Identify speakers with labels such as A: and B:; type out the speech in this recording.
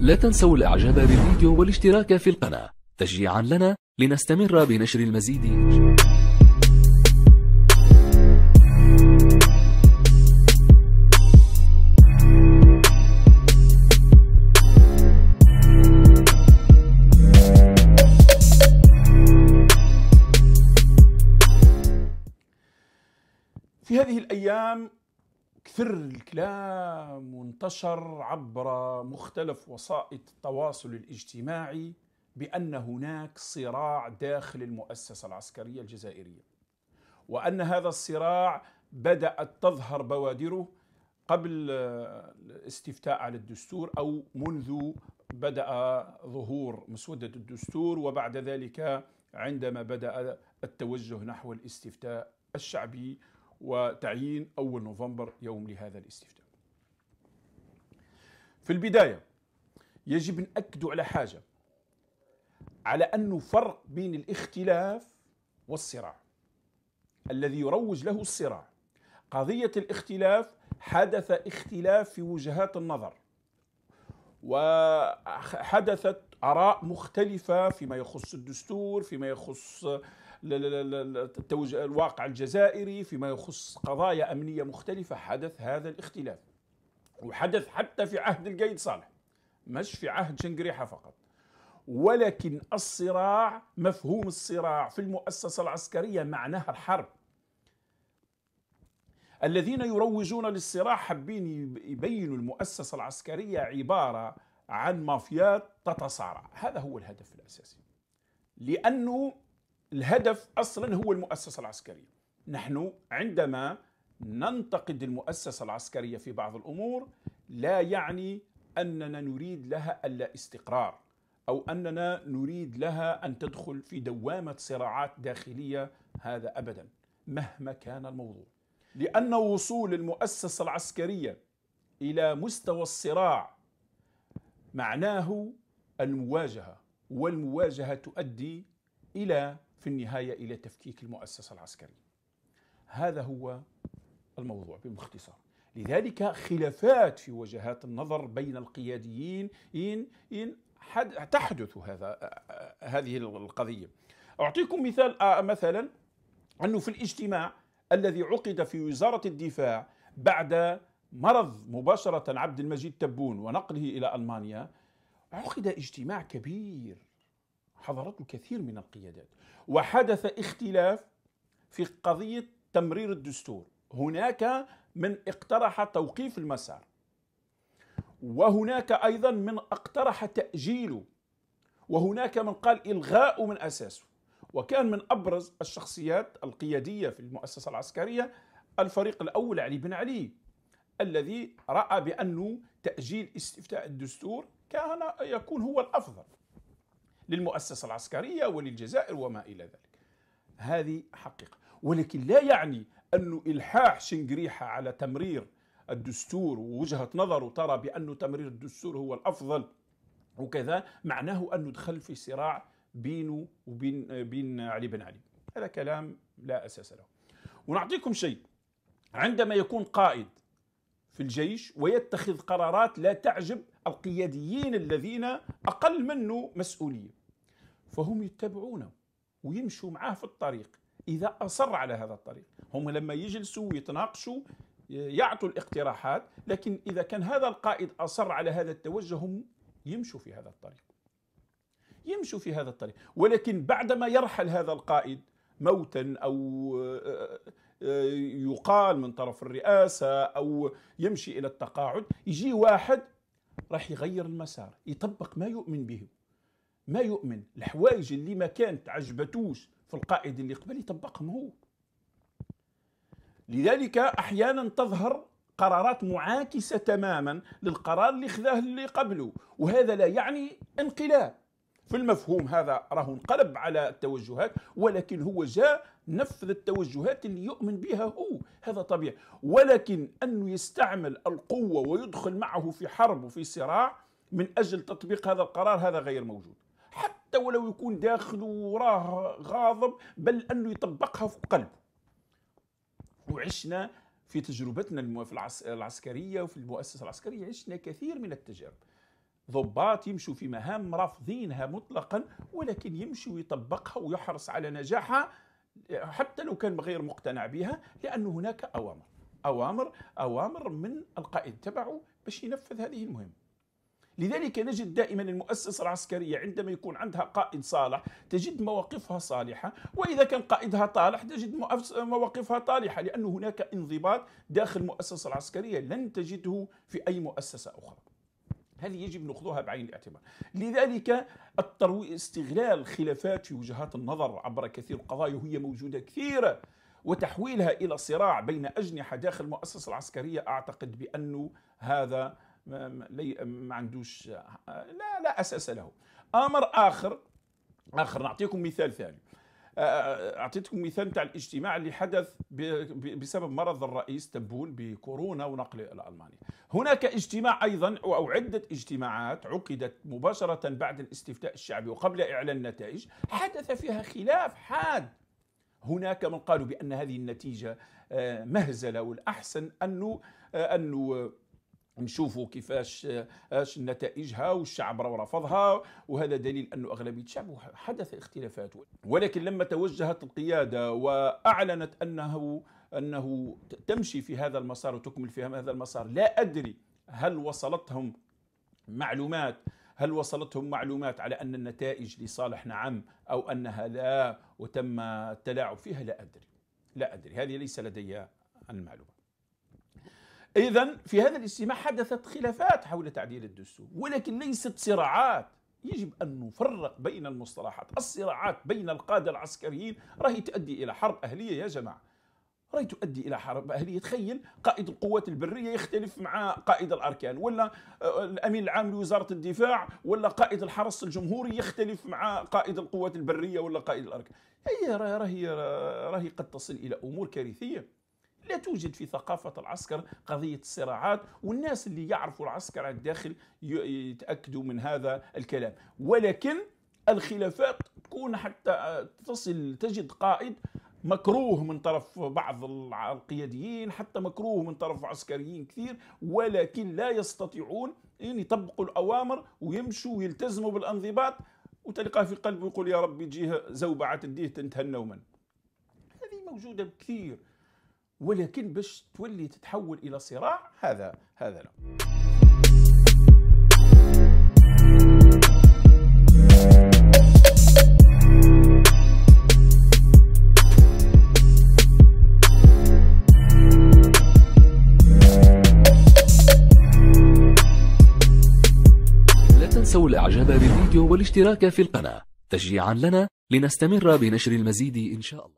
A: لا تنسوا الإعجاب بالفيديو والاشتراك في القناة تشجيعا لنا لنستمر بنشر المزيد في هذه الأيام كثر الكلام وانتشر عبر مختلف وسائط التواصل الاجتماعي بأن هناك صراع داخل المؤسسة العسكرية الجزائرية وأن هذا الصراع بدأت تظهر بوادره قبل الاستفتاء على الدستور أو منذ بدأ ظهور مسودة الدستور وبعد ذلك عندما بدأ التوجه نحو الاستفتاء الشعبي وتعيين أول نوفمبر يوم لهذا الاستفتاء في البداية يجب نأكد على حاجة على أنه فرق بين الاختلاف والصراع الذي يروج له الصراع قضية الاختلاف حدث اختلاف في وجهات النظر وحدثت آراء مختلفة فيما يخص الدستور فيما يخص الواقع الجزائري فيما يخص قضايا أمنية مختلفة حدث هذا الاختلاف وحدث حتى في عهد القيد صالح مش في عهد شنقريحة فقط ولكن الصراع مفهوم الصراع في المؤسسة العسكرية معناها الحرب الذين يروجون للصراع حابين يبينوا المؤسسة العسكرية عبارة عن مافيات تتصارع هذا هو الهدف الأساسي لأنه الهدف اصلا هو المؤسسه العسكريه نحن عندما ننتقد المؤسسه العسكريه في بعض الامور لا يعني اننا نريد لها الا استقرار او اننا نريد لها ان تدخل في دوامه صراعات داخليه هذا ابدا مهما كان الموضوع لان وصول المؤسسه العسكريه الى مستوى الصراع معناه المواجهه والمواجهه تؤدي الى في النهايه الى تفكيك المؤسسه العسكريه. هذا هو الموضوع باختصار. لذلك خلافات في وجهات النظر بين القياديين إن إن تحدث هذا هذه القضيه. اعطيكم مثال آه مثلا انه في الاجتماع الذي عقد في وزاره الدفاع بعد مرض مباشره عبد المجيد تبون ونقله الى المانيا عقد اجتماع كبير حضرته كثير من القيادات وحدث اختلاف في قضية تمرير الدستور هناك من اقترح توقيف المسار وهناك أيضا من اقترح تأجيله وهناك من قال إلغاء من أساسه وكان من أبرز الشخصيات القيادية في المؤسسة العسكرية الفريق الأول علي بن علي الذي رأى بأنه تأجيل استفتاء الدستور كان يكون هو الأفضل للمؤسسة العسكرية وللجزائر وما إلى ذلك هذه حقيقة ولكن لا يعني أن إلحاح شنقريحة على تمرير الدستور ووجهة نظره ترى بأن تمرير الدستور هو الأفضل وكذا معناه أن ندخل في صراع بينه وبين بين علي بن علي هذا كلام لا أساس له ونعطيكم شيء عندما يكون قائد في الجيش ويتخذ قرارات لا تعجب القياديين الذين أقل منه مسؤولية فهم يتبعونه ويمشوا معاه في الطريق إذا أصر على هذا الطريق هم لما يجلسوا ويتناقشوا يعطوا الاقتراحات لكن إذا كان هذا القائد أصر على هذا التوجه هم يمشوا في هذا الطريق يمشوا في هذا الطريق ولكن بعدما يرحل هذا القائد موتا او آه، آه، يقال من طرف الرئاسه او يمشي الى التقاعد يجي واحد راح يغير المسار يطبق ما يؤمن به ما يؤمن الحوايج اللي ما كانت عجبتوش في القائد اللي قبل يطبقهم هو لذلك احيانا تظهر قرارات معاكسه تماما للقرار اللي خذاه اللي قبله وهذا لا يعني انقلاب في المفهوم هذا راه انقلب على التوجهات ولكن هو جاء نفذ التوجهات اللي يؤمن بها هو هذا طبيعي ولكن أنه يستعمل القوة ويدخل معه في حرب وفي صراع من أجل تطبيق هذا القرار هذا غير موجود حتى ولو يكون داخل وراه غاضب بل أنه يطبقها في قلبه وعشنا في تجربتنا في العسكرية وفي المؤسسة العسكرية عشنا كثير من التجارب ضباط يمشوا في مهام رافضينها مطلقا ولكن يمشي ويطبقها ويحرص على نجاحها حتى لو كان غير مقتنع بها لأن هناك أوامر أوامر أوامر من القائد تبعه باش ينفذ هذه المهمة لذلك نجد دائما المؤسسة العسكرية عندما يكون عندها قائد صالح تجد مواقفها صالحة وإذا كان قائدها طالح تجد مواقفها طالحة لأن هناك انضباط داخل المؤسسة العسكرية لن تجده في أي مؤسسة أخرى هذه يجب نأخذها بعين الاعتبار لذلك التروي استغلال خلافات في وجهات النظر عبر كثير القضايا وهي موجودة كثيرة وتحويلها إلى صراع بين أجنحة داخل المؤسسة العسكرية أعتقد بأنه هذا ما عندوش لا لا أساس له أمر آخر آخر نعطيكم مثال ثاني أه، أه، أه، اعطيتكم مثال تاع الاجتماع اللي حدث بسبب مرض الرئيس تبون بكورونا ونقله الى المانيا. هناك اجتماع ايضا او عده اجتماعات عقدت مباشره بعد الاستفتاء الشعبي وقبل اعلان النتائج حدث فيها خلاف حاد. هناك من قالوا بان هذه النتيجه مهزله والاحسن انه انه نشوفوا كيفاش اش نتائجها والشعب راه رفضها وهذا دليل انه اغلبيه الشعب حدث اختلافات ولكن لما توجهت القياده واعلنت انه انه تمشي في هذا المسار وتكمل في هذا المسار لا ادري هل وصلتهم معلومات هل وصلتهم معلومات على ان النتائج لصالح نعم او انها لا وتم التلاعب فيها لا ادري لا ادري هذه ليس لدي المعلومه إذا في هذا الاجتماع حدثت خلافات حول تعديل الدستور ولكن ليست صراعات يجب أن نفرق بين المصطلحات الصراعات بين القادة العسكريين راهي تؤدي إلى حرب أهلية يا جماعة راهي تؤدي الى حرب اهليه تخيل قائد القوات البريه يختلف مع قائد الاركان ولا آه، الامين العام لوزاره الدفاع ولا قائد الحرس الجمهوري يختلف مع قائد القوات البريه ولا قائد الاركان هي راهي راهي قد تصل الى امور كارثيه لا توجد في ثقافة العسكر قضية الصراعات والناس اللي يعرفوا العسكر على الداخل يتأكدوا من هذا الكلام ولكن الخلافات تكون حتى آه، تصل تجد قائد مكروه من طرف بعض القياديين حتى مكروه من طرف عسكريين كثير ولكن لا يستطيعون ان يطبقوا الاوامر ويمشوا ويلتزموا بالانضباط وتلقاه في قلبه يقول يا ربي جيه زوبعه تديه تنتهى نوما هذه موجوده بكثير ولكن باش تولي تتحول الى صراع هذا هذا لا لا تنسوا الاعجاب بالفيديو والاشتراك في القناه تشجيعا لنا لنستمر بنشر المزيد ان شاء الله